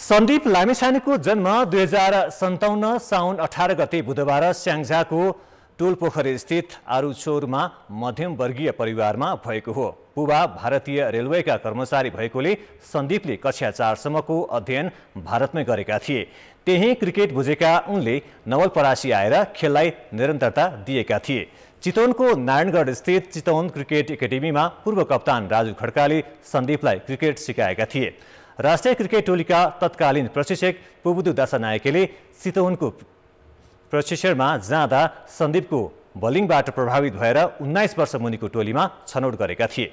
सन्दीप लामिछानेको जन्म दुई हजार सन्ताउन्न साउन अठार गते बुधबार स्याङ्जाको टोलपोखरी स्थित आरुचोरमा मध्यमवर्गीय परिवारमा भएको हो पुवा भारतीय रेलवेका कर्मचारी भएकोले सन्दीपले कक्षा चारसम्मको अध्ययन भारतमै गरेका थिए त्यही क्रिकेट बुझेका उनले नवलपरासी आएर खेललाई निरन्तरता दिएका थिए चितवनको नारायणगढ स्थित चितवन क्रिकेट एकाडेमीमा पूर्व कप्तान राजु खड्काले सन्दीपलाई क्रिकेट सिकाएका थिए राष्ट्रिय क्रिकेट टोलीका तत्कालीन प्रशिक्षक पुबुदु दासानायकेले चितवनको प्रशिक्षणमा जाँदा सन्दीपको बलिङबाट प्रभावित भएर उन्नाइस वर्ष मुनिको टोलीमा छनौट गरेका थिए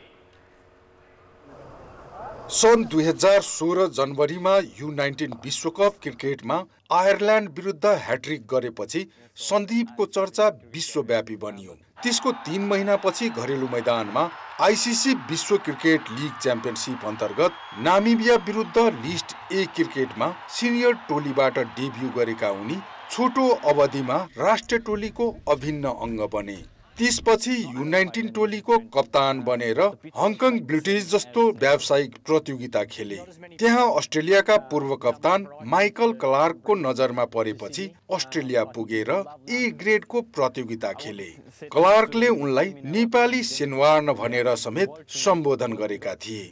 सन् दुई हजार सोह्र जनवरीमा यु नाइन्टिन विश्वकप क्रिकेटमा आयरल्यान्ड विरुद्ध ह्याट्रिक गरेपछि सन्दीपको चर्चा विश्वव्यापी बनियो त्यसको तीन महिनापछि घरेलु मैदानमा आइसिसी विश्व क्रिकेट लिग च्याम्पियनसिप अन्तर्गत नामिबिया विरुद्ध लिस्ट ए क्रिकेटमा सिनियर टोलीबाट डेब्यू गरेका उनी छोटो अवधिमा राष्ट्रिय टोलीको अभिन्न अङ्ग बने त्यसपछि यु नाइन्टिन टोलीको कप्तान बनेर हङकङ ब्लुटिज जस्तो व्यावसायिक प्रतियोगिता खेले त्यहाँ अस्ट्रेलियाका पूर्व कप्तान माइकल क्लार्कको नजरमा परेपछि अस्ट्रेलिया पुगेर ए ग्रेडको प्रतियोगिता खेले क्लार्कले उनलाई नेपाली सेनवार्न भनेर समेत सम्बोधन गरेका थिए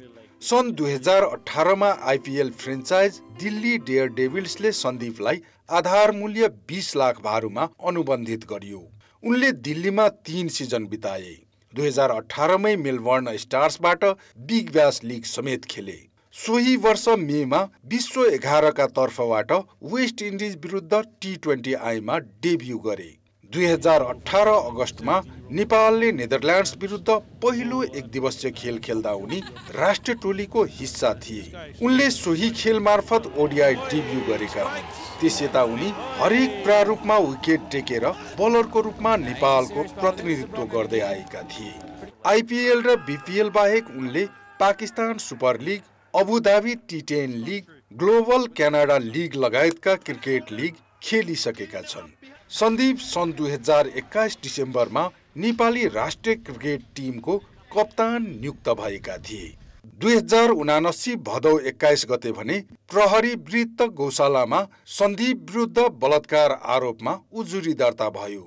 सन् दुई हजार अठारमा आइपिएल फ्रेन्चाइज दिल्ली डेयर डेभिल्सले सन्दीपलाई आधार मूल्य बिस लाख भारूमा अनुबन्धित गरियो उनले दिल्लीमा तीन सिजन बिताए दुई हजार अठारमै मेलबर्न स्टार्सबाट बिग ब्यास लिग समेत खेले सोही वर्ष मेमा विश्व एघारका तर्फबाट वेस्ट इन्डिज विरुद्ध टी ट्वेन्टी आईमा डेब्यू गरे दुई हजार अठार अगस्तमा नेपालले नेदरल्यान्ड्स विरुद्ध पहिलो एक दिवसीय खेल खेल्दा उनी राष्ट्रिय टोलीको हिस्सा थिए उनले सोही खेल मार्फत ओडिआई डेब्यू गरेका हुन् त्यस यता उनी हरेक प्रारूपमा विकेट टेकेर बलरको रूपमा नेपालको प्रतिनिधित्व गर्दै आएका थिए आइपिएल र बिपिएल बाहेक उनले Pakistan super league Abu Dhabi T ten league global Canada league लगायतका क्रिकेट लिग खेलिसकेका छन् सन्दीप सन् दुई हजार एक्काइस डिसेम्बरमा नेपाली राष्ट्रिय क्रिकेट टिमको कप्तान नियुक्त भएका थिए दुई हजार उनासी भदौ एक्काइस गते भने प्रहरी वृत्त गौशालामा सन्दीप विरुद्ध बलात्कार आरोपमा उजुरी दर्ता भयो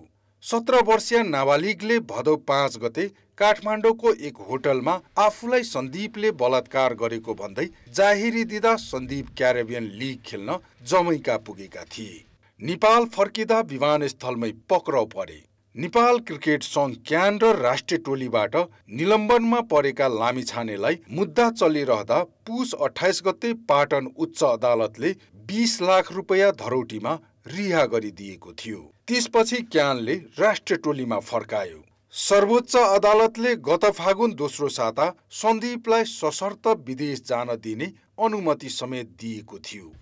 सत्र वर्षीय नाबालिगले भदौ पाँच गते काठमाडौँको एक होटलमा आफूलाई सन्दीपले बलात्कार गरेको भन्दै जाहेरी दिँदा सन्दीप क्यारेबियन लिग खेल्न जमैका पुगेका थिए नेपाल फर्किँदा विमानस्थलमै पक्राउ परे नेपाल क्रिकेट सङ्घ क्यान र राष्ट्रिय टोलीबाट निलम्बनमा परेका लामिछानेलाई मुद्दा चलिरहँदा पुस अठाइस गते पाटन उच्च अदालतले बिस लाख रुपियाँ धरोटीमा रिहा गरिदिएको थियो त्यसपछि क्यानले राष्ट्रिय टोलीमा फर्कायो सर्वोच्च अदालतले गत फागुन दोस्रो साता सन्दीपलाई सशर्त विदेश जान दिने अनुमति समेत दिएको थियो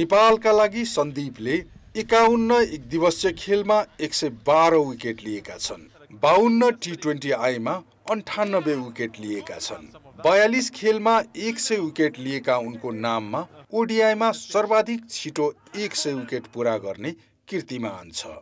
नेपालका लागि सन्दीपले एकाउन्न एक दिवसीय खेलमा एक सय बाह्र विकेट लिएका छन् बाहन्न टी ट्वेन्टी आईमा अन्ठानब्बे विकेट लिएका छन् बयालिस खेलमा एक सय विकेट लिएका उनको नाममा ओडिआईमा सर्वाधिक छिटो एक सय विकेट पुरा गर्ने कीर्तिमान छ